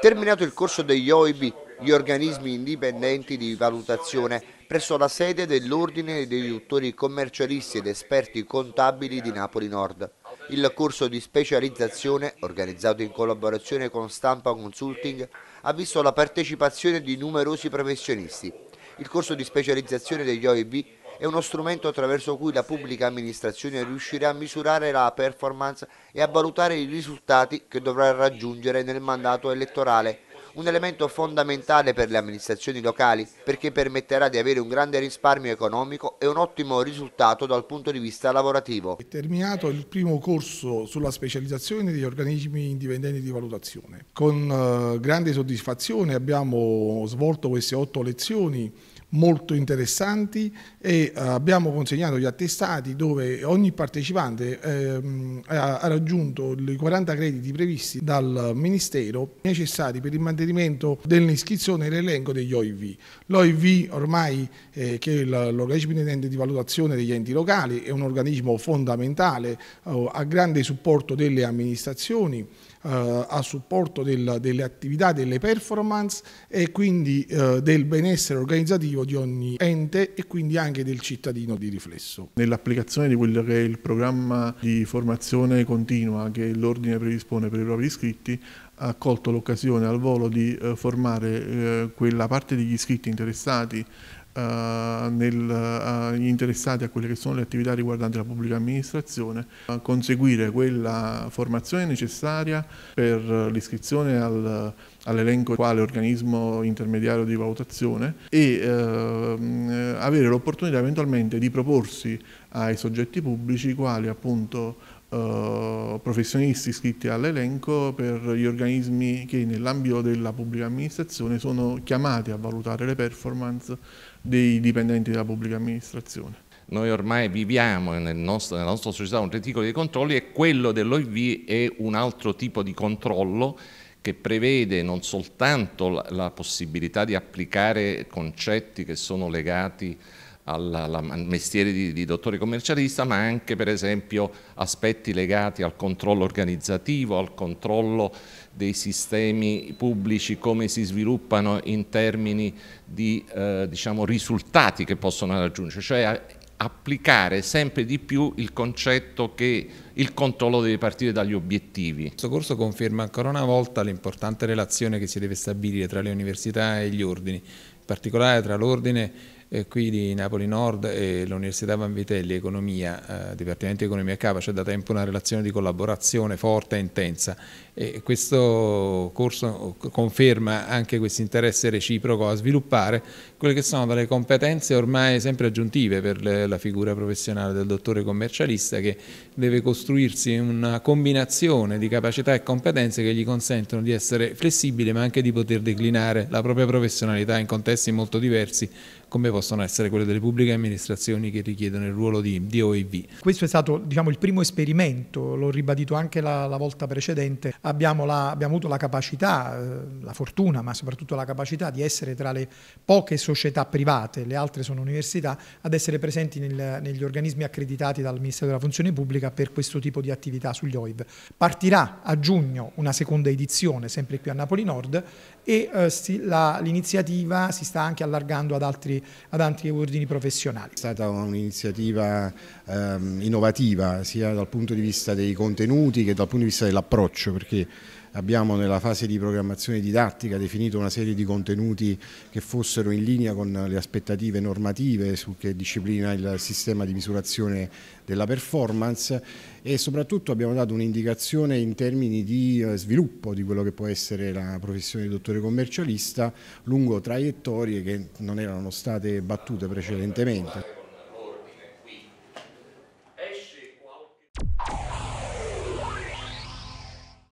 Terminato il corso degli OIB, gli organismi indipendenti di valutazione, presso la sede dell'Ordine dei dottori commercialisti ed esperti contabili di Napoli Nord. Il corso di specializzazione, organizzato in collaborazione con Stampa Consulting, ha visto la partecipazione di numerosi professionisti. Il corso di specializzazione degli OIB è uno strumento attraverso cui la pubblica amministrazione riuscirà a misurare la performance e a valutare i risultati che dovrà raggiungere nel mandato elettorale un elemento fondamentale per le amministrazioni locali perché permetterà di avere un grande risparmio economico e un ottimo risultato dal punto di vista lavorativo. È terminato il primo corso sulla specializzazione degli organismi indipendenti di valutazione. Con eh, grande soddisfazione abbiamo svolto queste otto lezioni molto interessanti e eh, abbiamo consegnato gli attestati dove ogni partecipante ehm, ha raggiunto i 40 crediti previsti dal Ministero necessari per il mantenimento dell'iscrizione e l'elenco degli OIV. L'OIV ormai eh, che è l'organismo indipendente di valutazione degli enti locali è un organismo fondamentale eh, a grande supporto delle amministrazioni eh, a supporto del, delle attività, delle performance e quindi eh, del benessere organizzativo operativo di ogni ente e quindi anche del cittadino di riflesso. Nell'applicazione di quello che è il programma di formazione continua che l'ordine predispone per i propri iscritti, ha colto l'occasione al volo di eh, formare eh, quella parte degli iscritti interessati eh, nel, uh, interessati a quelle che sono le attività riguardanti la pubblica amministrazione, uh, conseguire quella formazione necessaria per l'iscrizione al all'elenco quale organismo intermediario di valutazione e ehm, avere l'opportunità eventualmente di proporsi ai soggetti pubblici quali appunto eh, professionisti iscritti all'elenco per gli organismi che nell'ambito della pubblica amministrazione sono chiamati a valutare le performance dei dipendenti della pubblica amministrazione noi ormai viviamo nel nostro, nella nostra società un reticolo di controlli e quello dell'OIV è un altro tipo di controllo che prevede non soltanto la, la possibilità di applicare concetti che sono legati alla, alla, al mestiere di, di, dottore commercialista, ma anche per esempio aspetti legati al controllo organizzativo, al controllo dei sistemi pubblici, come si sviluppano in termini di eh, diciamo, risultati che possono raggiungere, cioè applicare sempre di più il concetto che il controllo deve partire dagli obiettivi. Questo corso conferma ancora una volta l'importante relazione che si deve stabilire tra le università e gli ordini, in particolare tra l'ordine eh, qui di Napoli Nord e l'Università Vanvitelli Economia, eh, Dipartimento di Economia Cava, c'è da tempo una relazione di collaborazione forte e intensa e questo corso conferma anche questo interesse reciproco a sviluppare quelle che sono delle competenze ormai sempre aggiuntive per le, la figura professionale del dottore commercialista che deve costruirsi una combinazione di capacità e competenze che gli consentono di essere flessibile ma anche di poter declinare la propria professionalità in contesti molto diversi come possono essere quelle delle pubbliche amministrazioni che richiedono il ruolo di, di OIV. Questo è stato diciamo, il primo esperimento, l'ho ribadito anche la, la volta precedente, abbiamo, la, abbiamo, avuto la capacità, eh, la fortuna, ma soprattutto la capacità di essere tra le poche società private, le altre sono università, ad essere presenti nel, negli organismi accreditati dal Ministero della Funzione Pubblica per questo tipo di attività sugli OIV. Partirà a giugno una seconda edizione, sempre qui a Napoli Nord, e eh, l'iniziativa si sta anche allargando ad altri ad altri ordini professionali. È stata un'iniziativa ehm, innovativa sia dal punto di vista dei contenuti che dal punto di vista dell'approccio perché abbiamo nella fase di programmazione didattica definito una serie di contenuti che fossero in linea con le aspettative normative su che disciplina il sistema di misurazione della performance e soprattutto abbiamo dato un'indicazione in termini di eh, sviluppo di quello che può essere la professione di dottore commercialista lungo traiettorie che non erano state battute precedentemente.